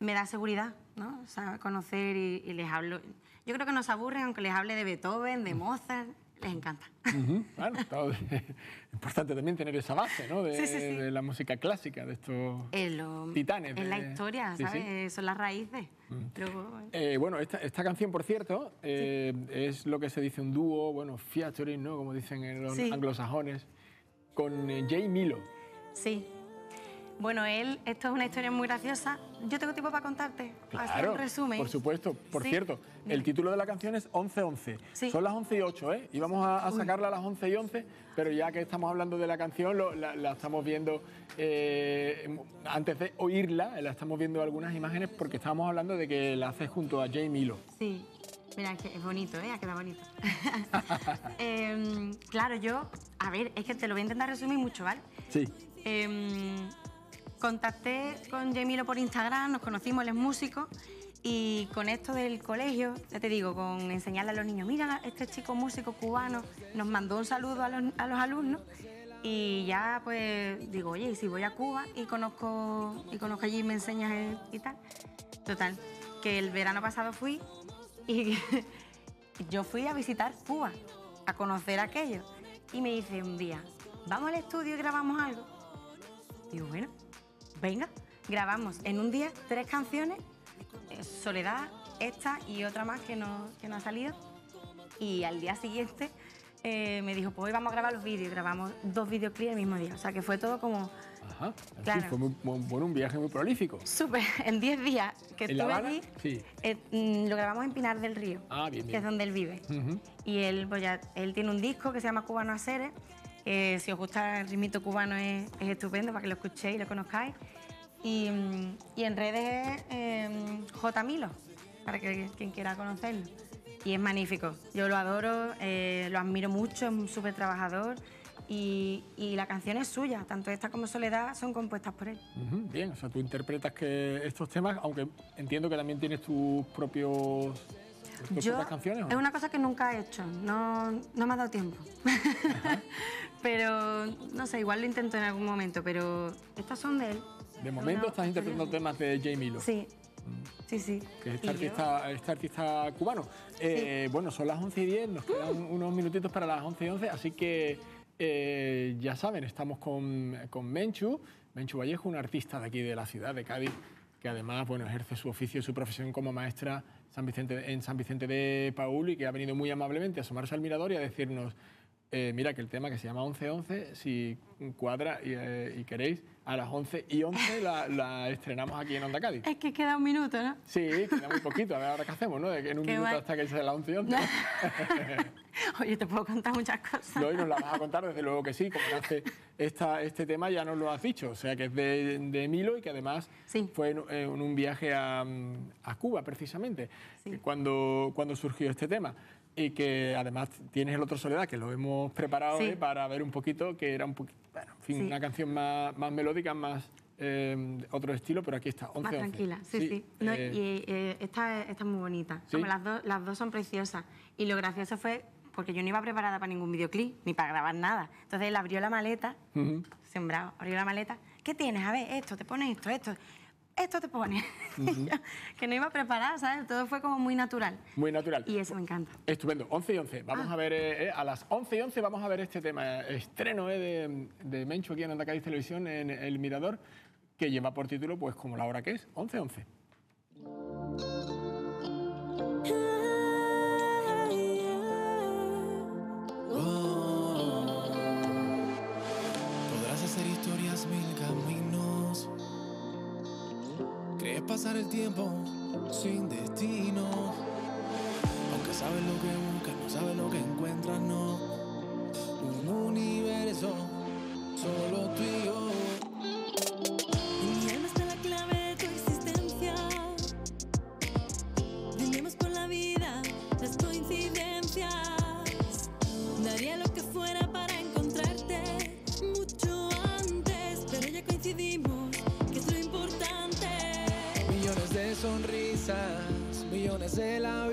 me da seguridad, ¿no? O sea, conocer y, y les hablo. Yo creo que no se aburren aunque les hable de Beethoven, de mm. Mozart les encanta. Bueno, importante también tener esa base, De, la música clásica, de estos titanes. en la historia, ¿sabes? Son las raíces. bueno, esta, esta, canción, por cierto, eh, es lo que se dice un dúo, bueno, featuring, ¿no? Como dicen en los anglosajones, con eh, Jay Milo. Sí, bueno, él, esto es una historia muy graciosa. Yo tengo tiempo para contarte, claro, un resumen. Por supuesto, por cierto, el título de la canción es 11-11. Son las 11 y 8, ¿eh? Íbamos a, sacarla a las 11 y 11, pero ya que estamos hablando de la canción, la, estamos viendo, eh, antes de oírla, la estamos viendo algunas imágenes porque estábamos hablando de que la haces junto a Jay Milo. Sí. Mira, que es bonito, ¿eh? Ha quedado bonito. Em, claro, yo... A ver, es que te lo voy a intentar resumir mucho, ¿vale? Sí. Em, contacté con Jamilo por Instagram, nos conocimos, él es músico. Y con esto del colegio, ya te digo, con enseñarle a los niños, mira, este chico músico cubano nos mandó un saludo a los, alumnos y ya pues digo, oye, ¿y si voy a Cuba y conozco, y conozco allí y me enseñas eh, y tal? Total, que el verano pasado fui y yo fui a visitar Cuba, a conocer aquello. Y me dice un día, vamos al estudio y grabamos algo. Digo, bueno, venga, grabamos en un día tres canciones, eh, Soledad, esta y otra más que no, que no ha salido. Y al día siguiente eh, me dijo, pues hoy vamos a grabar los vídeos. Grabamos dos videoclips el mismo día. O sea, que fue todo como... Ajá, fue un viaje muy prolífico. Súper, en 10 días que estuve allí, eh, mm, lo grabamos en Pinar del Río, ah, que es donde él vive. Y él, pues él tiene un disco que se llama Cubano Aceres, eh, si os gusta el ritmito cubano es, estupendo para que lo escuchéis y lo conozcáis. Y, en redes es em, J Milo, para que quien quiera conocerlo. Y es magnífico. Yo lo adoro, eh, lo admiro mucho, es un súper trabajador. Y, la canción es suya, tanto esta como Soledad son compuestas por él. bien, o sea, tú interpretas que estos temas, aunque entiendo que también tienes tus propios canciones, Es una cosa que nunca he hecho, no, no me ha dado tiempo. Pero, no sé, igual lo intento en algún momento, pero estas son de él. De momento estás interpretando temas de J. Milo. Sí. Sí, sí. Que este, artista, este artista cubano. Eh, bueno, son las 11 y 10, nos quedan ¡Ah! unos minutitos para las 11 y 11, así que eh, ya saben, estamos con, con Menchu, Menchu Vallejo, un artista de aquí de la ciudad de Cádiz, que además bueno, ejerce su oficio y su profesión como maestra San en San Vicente de Paul y que ha venido muy amablemente a asomarse al mirador y a decirnos eh, mira que el tema que se llama 11-11, si cuadra eh, y, queréis, a las 11 y 11 la, estrenamos aquí en Onda Cádiz. Es que queda un minuto, ¿no? Sí, queda muy poquito, a ver ahora qué hacemos, ¿no? En un minuto hasta que sea la 11 y 11. Oye, te puedo contar muchas cosas. No, nos las vas a contar, desde luego que sí, como hace esta, este tema ya nos lo has dicho, o sea que es de, Milo y que además fue eh, en, un viaje a, a Cuba, precisamente, cuando, cuando surgió este tema y que además tienes el otro Soledad, que lo hemos preparado para ver un poquito, que era un poquito, bueno, en fin, una canción más, melódica, más em, otro estilo, pero aquí está, Más tranquila, sí, sí. Eh, y eh, esta, esta, es muy bonita, Como las, dos, las dos son preciosas. Y lo gracioso fue porque yo no iba preparada para ningún videoclip, ni para grabar nada. Entonces él abrió la maleta, sembrado, abrió la maleta, ¿qué tienes? A ver, esto, te pones esto, esto esto te pone. que no iba preparado, ¿sabes? Todo fue como muy natural. Muy natural. Y eso me encanta. Estupendo. 11 y 11. Vamos ah. a ver, eh, eh, a las 11 y 11 vamos a ver este tema. Eh, estreno de, Mencho aquí en Andacáis Televisión, en El Mirador, que lleva por título, pues como la hora que es, 11 11. pasar el tiempo sin destino. Aunque sabes lo que buscas, no sabes lo que encuentran, no. Un universo solo tuyo. millones de la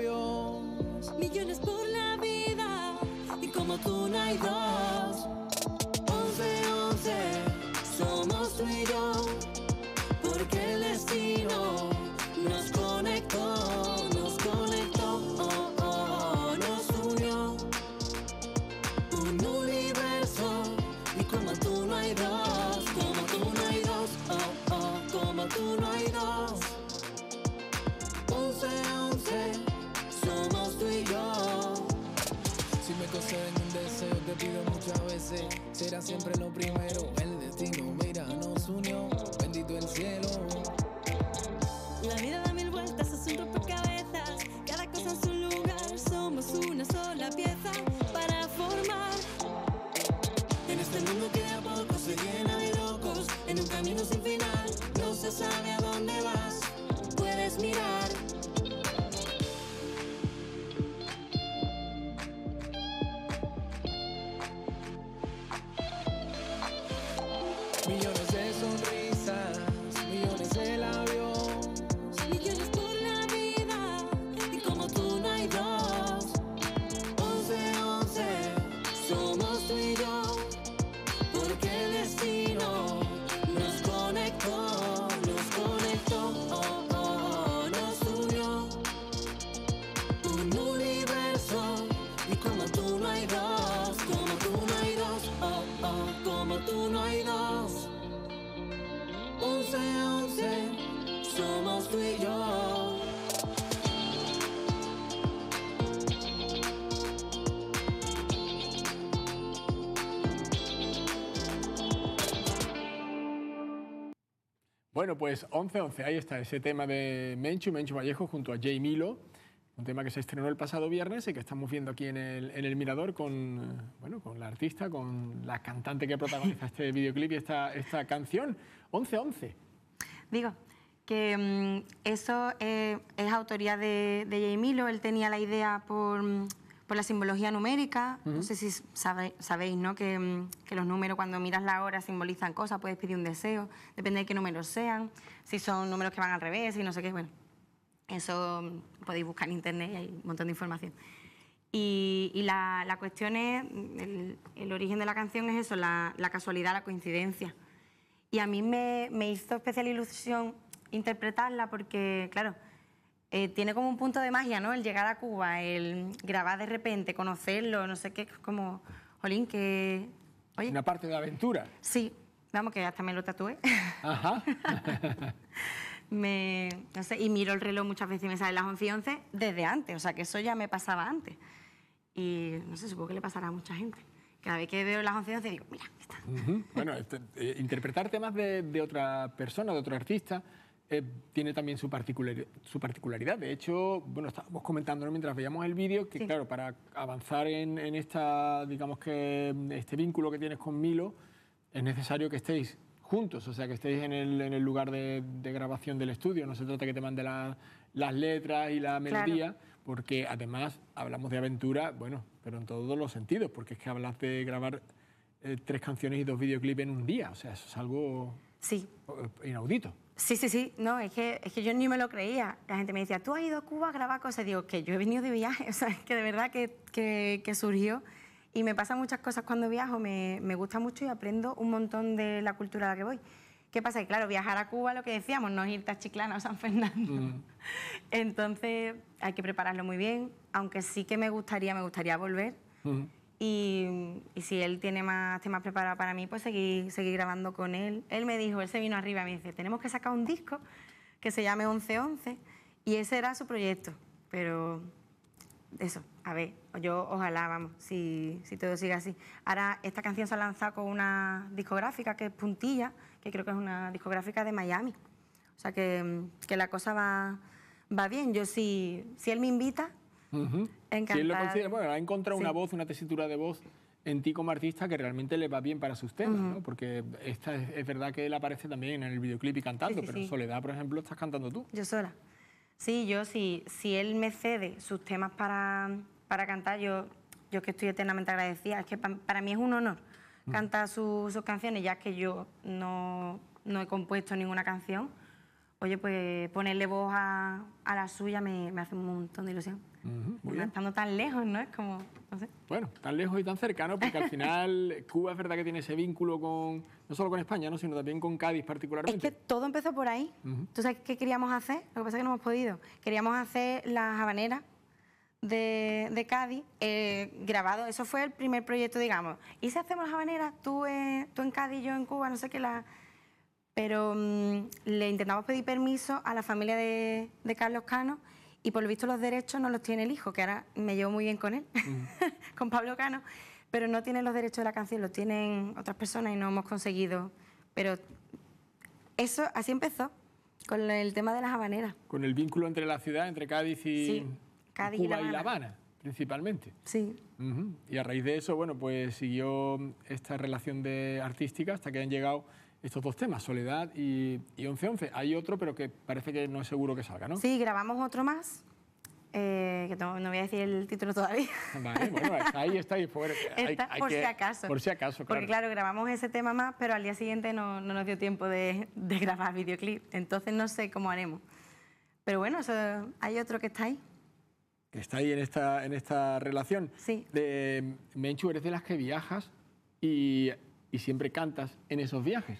Bueno, pues 11-11, ahí está ese tema de Menchu, Menchu Vallejo junto a Jay Milo, un tema que se estrenó el pasado viernes y que estamos viendo aquí en el, Mirador con, con la artista, con la cantante que protagoniza este videoclip y esta, canción, 11-11. Digo, que mm, eso eh, es autoría de, de Jay Milo, él tenía la idea por, mm, por la simbología numérica. No sé si sabéis, ¿no? Que, mm, que, los números, cuando miras la hora, simbolizan cosas, puedes pedir un deseo, depende de qué números sean, si son números que van al revés, y no sé qué, bueno. Eso mm, podéis buscar en internet y hay un montón de información. Y, la, la, cuestión es, mm, el, el, origen de la canción es eso, la, la casualidad, la coincidencia. Y a mí me, me hizo especial ilusión interpretarla porque, claro, eh, tiene como un punto de magia, ¿no? El llegar a Cuba, el grabar de repente, conocerlo, no sé qué, como, jolín, que... Oye. Una parte de aventura. Sí, vamos, que hasta me lo tatué. Ajá. me, no sé, y miro el reloj muchas veces y me sale las 11 y 11 desde antes, o sea, que eso ya me pasaba antes. Y no sé, supongo que le pasará a mucha gente. Cada vez que veo las 11 y 11 digo, mira, está. Bueno, este, eh, interpretar temas de, de otra persona, de otro artista, eh, tiene también su, particular, su particularidad. De hecho, bueno, estábamos comentándolo mientras veíamos el vídeo que, claro, para avanzar en, esta, digamos que este vínculo que tienes con Milo, es necesario que estéis juntos, o sea, que estéis en el, lugar de, grabación del estudio. No se trata que te mande las letras y la melodía, porque además hablamos de aventura, bueno, pero en todos los sentidos, porque es que hablas de grabar eh, tres canciones y dos videoclips en un día, o sea, eso es algo sí. inaudito. Sí, sí, sí. No, es que, es que yo ni me lo creía. La gente me decía, ¿tú has ido a Cuba a grabar cosas? Digo, que yo he venido de viaje. O sea, que de verdad que, surgió. Y me pasan muchas cosas cuando viajo. Me, gusta mucho y aprendo un montón de la cultura a la que voy. ¿Qué pasa? Que claro, viajar a Cuba, lo que decíamos, no es irte a Chiclana o San Fernando. Entonces hay que prepararlo muy bien. Aunque sí que me gustaría, me gustaría volver. Y, si él tiene más temas preparados para mí, pues seguir, seguir grabando con él. Él me dijo, él se vino arriba y me dice, tenemos que sacar un disco que se llame 1111 y ese era su proyecto. Pero eso, a ver, yo ojalá, vamos, si, todo sigue así. Ahora, esta canción se ha lanzado con una discográfica que es Puntilla, que creo que es una discográfica de Miami. O sea que, la cosa va, va bien. Yo si, si él me invita, bueno, ha encontrado una voz, una tesitura de voz en ti como artista que realmente le va bien para sus temas, ¿no? Porque esta es, verdad que él aparece también en el videoclip y cantando, pero Soledad, por ejemplo, estás cantando tú. Yo sola. Sí, yo sí. si él me cede sus temas para, para cantar, yo, yo que estoy eternamente agradecida. Es que para mí es un honor cantar sus canciones, ya que yo no, he compuesto ninguna canción. Oye, pues ponerle voz a, la suya me hace un montón de ilusión. Estando tan lejos, ¿no? Es como, Bueno, tan lejos y tan cercano, porque al final Cuba es verdad que tiene ese vínculo con, no solo con España, ¿no? sino también con Cádiz particularmente. Es que todo empezó por ahí. ¿Tú sabes qué queríamos hacer? Lo que pasa es que no hemos podido. Queríamos hacer las habaneras de, Cádiz, eh, grabado, eso fue el primer proyecto, digamos. Y si hacemos las habaneras, tú, eh, tú en Cádiz, yo en Cuba, no sé qué la... Pero mm, le intentamos pedir permiso a la familia de, de Carlos Cano y por lo visto los derechos no los tiene el hijo, que ahora me llevo muy bien con él, con Pablo Cano, pero no tiene los derechos de la canción, los tienen otras personas y no hemos conseguido. Pero eso así empezó, con el tema de las habaneras. Con el vínculo entre la ciudad, entre Cádiz y, Cuba y La Habana. principalmente. Sí. Y a raíz de eso, bueno, pues siguió esta relación de artística hasta que han llegado estos dos temas, Soledad y, y 1111. Hay otro, pero que parece que no es seguro que salga, ¿no? Sí, grabamos otro más. Eh, que no, voy a decir el título todavía. Vale, bueno, ahí está. Ahí, eh, por, por si acaso. Por si acaso, claro. Porque claro, grabamos ese tema más, pero al día siguiente no, nos dio tiempo de, de, grabar videoclip. Entonces no sé cómo haremos. Pero bueno, hay otro que está ahí. Que está ahí en esta, en esta relación. Sí. De, Menchu, eres de las que viajas y, y siempre cantas en esos viajes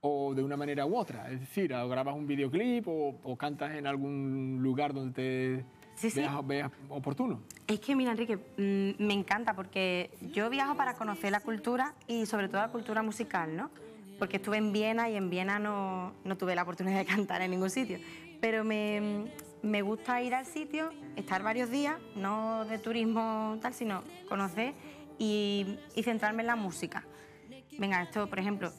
o de una manera u otra. Es decir, grabas un videoclip o, cantas en algún lugar donde te veas, oportuno. Es que, mira, Enrique, mm, me encanta porque yo viajo para conocer la cultura y sobre todo la cultura musical, ¿no? Porque estuve en Viena y en Viena no, tuve la oportunidad de cantar en ningún sitio. Pero me, gusta ir al sitio, estar varios días, no de turismo tal, sino conocer y centrarme en la música. Venga, esto, por ejemplo,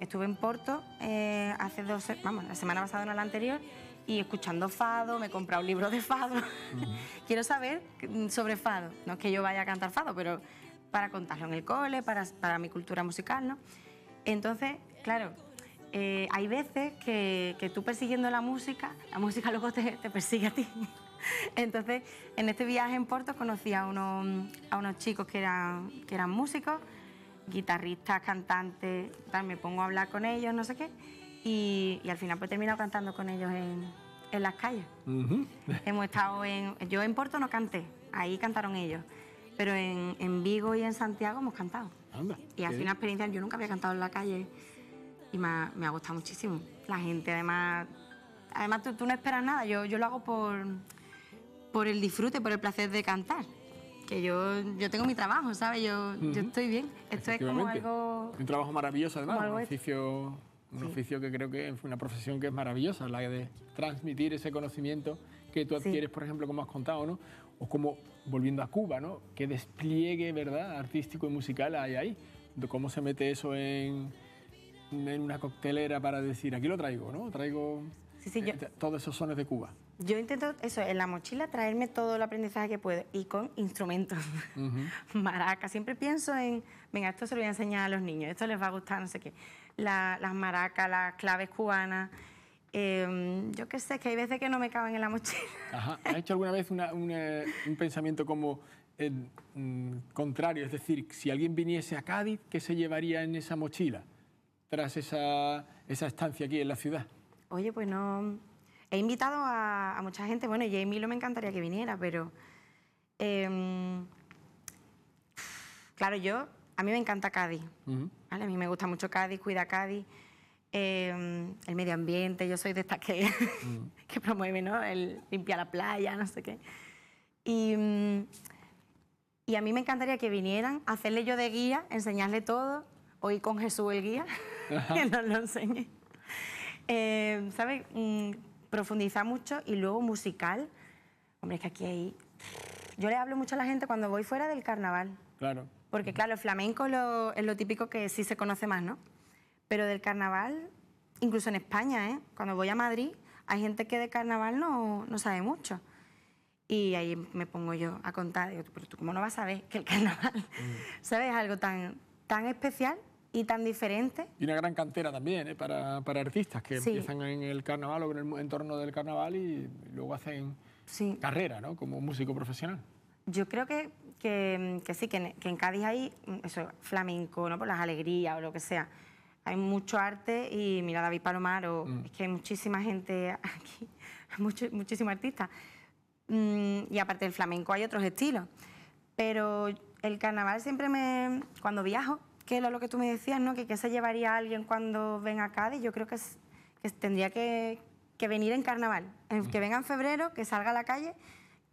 estuve en Porto eh, hace dos, vamos, la semana pasada, no la anterior, y escuchando Fado, me he un libro de Fado. Quiero saber sobre Fado. No es que yo vaya a cantar Fado, pero para contarlo en el cole, para, mi cultura musical, ¿no? Entonces, claro, eh, hay veces que, tú persiguiendo la música, la música luego te, persigue a ti. Entonces, en este viaje en Porto conocí a unos, chicos que eran, que eran músicos guitarristas, cantantes, tal, me pongo a hablar con ellos, no sé qué, y, al final pues he terminado cantando con ellos en, las calles. Hemos estado en, yo en Porto no canté, ahí cantaron ellos, pero en, Vigo y en Santiago hemos cantado. y ha sido una experiencia, yo nunca había cantado en la calle y me ha, gustado muchísimo. La gente además, además tú, tú, no esperas nada, yo, yo lo hago por, por el disfrute, por el placer de cantar que yo, yo tengo mi trabajo, ¿sabes? Yo, yo estoy bien. Esto es como algo... Un trabajo maravilloso, además, un oficio, un oficio que creo que es una profesión que es maravillosa, la de transmitir ese conocimiento que tú adquieres, por ejemplo, como has contado, ¿no? O como, volviendo a Cuba, ¿no? Qué despliegue, ¿verdad?, artístico y musical hay ahí. cómo se mete eso en, en una coctelera para decir, aquí lo traigo, ¿no? Traigo eh, todos esos sones de Cuba yo intento eso, en la mochila traerme todo el aprendizaje que puedo y con instrumentos. Maracas, siempre pienso en, venga, esto se lo voy a enseñar a los niños, esto les va a gustar, no sé qué. las maracas, las claves cubanas. Em, yo qué sé, que hay veces que no me caben en la mochila. ¿Ha hecho alguna vez un pensamiento como mm, contrario? Es decir, si alguien viniese a Cádiz, ¿qué se llevaría en esa mochila tras esa, esa estancia aquí en la ciudad? Oye, pues no, He invitado a, mucha gente, bueno, y a Emilio me encantaría que viniera, pero... Em, claro, yo, a mí me encanta Cádiz, A mí me gusta mucho Cádiz, cuida Cádiz. Em, el medio ambiente, yo soy de estas que, que promueve, ¿no? El limpiar la playa, no sé qué. Y, y a mí me encantaría que vinieran, hacerle yo de guía, enseñarle todo, hoy con Jesús el guía, que nos lo enseñe. Em, ¿Sabes? Mm, profundiza mucho y luego musical. Hombre, es que aquí hay... Yo le hablo mucho a la gente cuando voy fuera del carnaval. Claro. Porque claro, el flamenco es lo típico que sí se conoce más, ¿no? Pero del carnaval, incluso en España, ¿eh? Cuando voy a Madrid, hay gente que de carnaval no, no sabe mucho. Y ahí me pongo yo a contar, digo, pero tú cómo no vas a saber que el carnaval, mm. ¿sabes? Algo tan, tan especial y tan diferente. Y una gran cantera también ¿eh? para, para, artistas que empiezan en el carnaval o en el entorno del carnaval y luego hacen carrera ¿no? como músico profesional. Yo creo que, que, sí, que en, que Cádiz hay mm, eso, flamenco, ¿no? por las alegrías o lo que sea. Hay mucho arte y mira David Palomar, o, mm. es que hay muchísima gente aquí, muchísimos artistas. Mm, y aparte del flamenco hay otros estilos. Pero el carnaval siempre me, cuando viajo, que era lo que tú me decías, ¿no? Que se llevaría alguien cuando venga a Cádiz. Yo creo que, es, tendría que, venir en carnaval. Que venga en febrero, que salga a la calle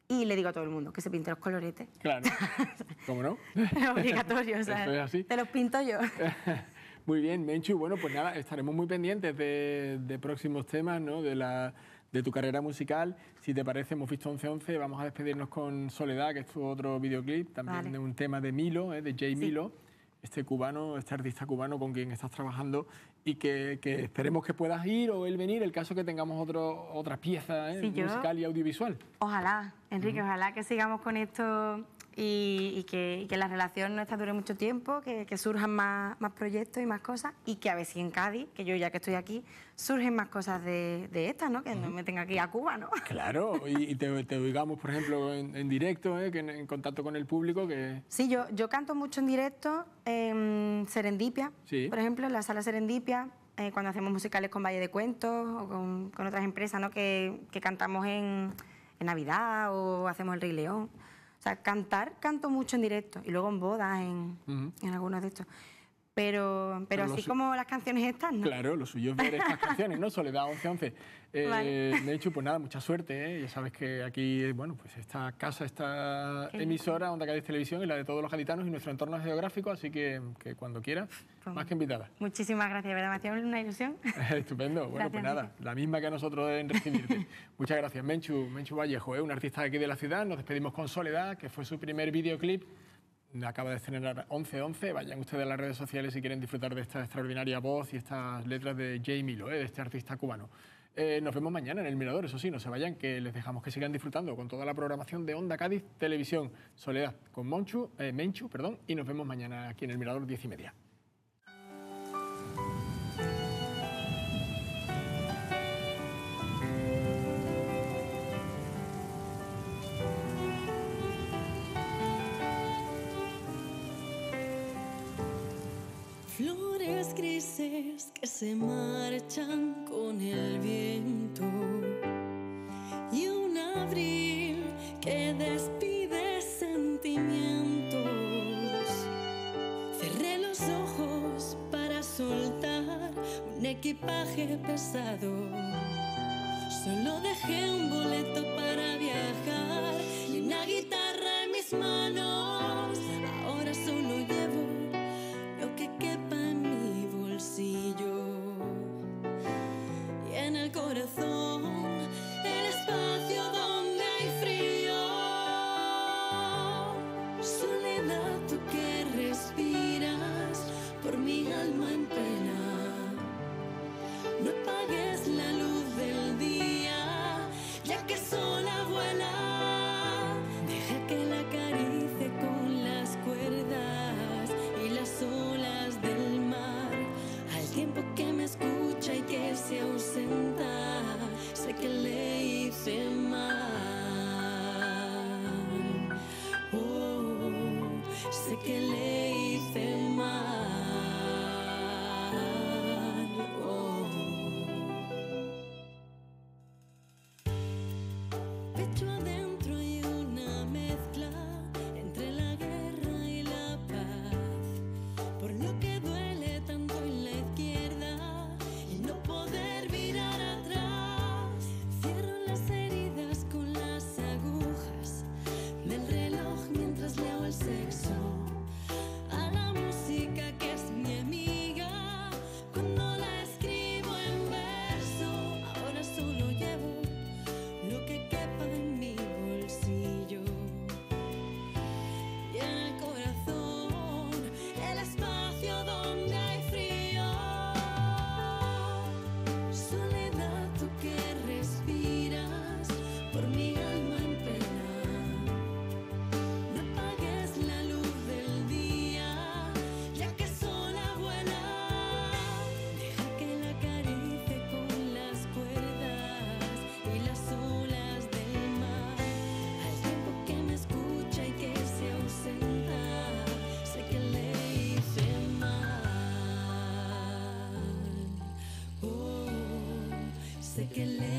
y le digo a todo el mundo que se pinte los coloretes. Claro. ¿Cómo no? es obligatorio, o sea, te los pinto yo. muy bien, Menchu. Bueno, pues nada, estaremos muy pendientes de, próximos temas, ¿no? De tu carrera musical. Si te parece, hemos visto 11-11, vamos a despedirnos con Soledad, que es tu otro videoclip, también de un tema de Milo, ¿eh? de Jay Milo este cubano, este artista cubano con quien estás trabajando y que, esperemos que puedas ir o él venir, el caso que tengamos otro, otra pieza ¿eh? musical y audiovisual. Ojalá, Enrique, ojalá que sigamos con esto y, que, la relación no nuestra dure mucho tiempo, que, surjan más, proyectos y más cosas y que a ver si en Cádiz, que yo ya que estoy aquí, surgen más cosas de, estas, ¿no? Que no me tenga aquí a Cuba, ¿no? Claro, y, te, te, oigamos, por ejemplo, en, directo, ¿eh? que en, contacto con el público. que Sí, yo, yo canto mucho en directo en Serendipia, por ejemplo, en la sala Serendipia, eh, cuando hacemos musicales con Valle de Cuentos o con, otras empresas ¿no? que, cantamos en, en, Navidad o hacemos el Rey León cantar, canto mucho en directo y luego en bodas, en, en algunos de estos. Pero, pero, así como las canciones están, ¿no? Claro, lo suyo es ver estas canciones, ¿no? Soledad 1111. 11. Eh, de hecho, pues nada, mucha suerte, ¿eh? Ya sabes que aquí, bueno, pues esta casa, esta emisora, Onda Cádiz Televisión, y la de todos los gaditanos y nuestro entorno geográfico, así que, que cuando quieras, pues más que invitada. Muchísimas gracias, ¿verdad? Me una ilusión. Estupendo, bueno, pues nada, la misma que a nosotros en recibirte. Muchas gracias, Menchu, Menchu Vallejo, ¿eh? un artista aquí de la ciudad. Nos despedimos con Soledad, que fue su primer videoclip acaba de estrenar 1111. Vayan ustedes a las redes sociales si quieren disfrutar de esta extraordinaria voz y estas letras de Jay Milo, de este artista cubano. Eh, nos vemos mañana en el Mirador, eso sí, no se vayan, que les dejamos que sigan disfrutando con toda la programación de Onda Cádiz Televisión Soledad con Monchu, eh, Menchu perdón, y nos vemos mañana aquí en el Mirador 10 y media. que se marchan con el viento y un abril que despide sentimientos. Cerré los ojos para soltar un equipaje pesado. Solo dejé un boleto para viajar y una guitarra en mis manos. que le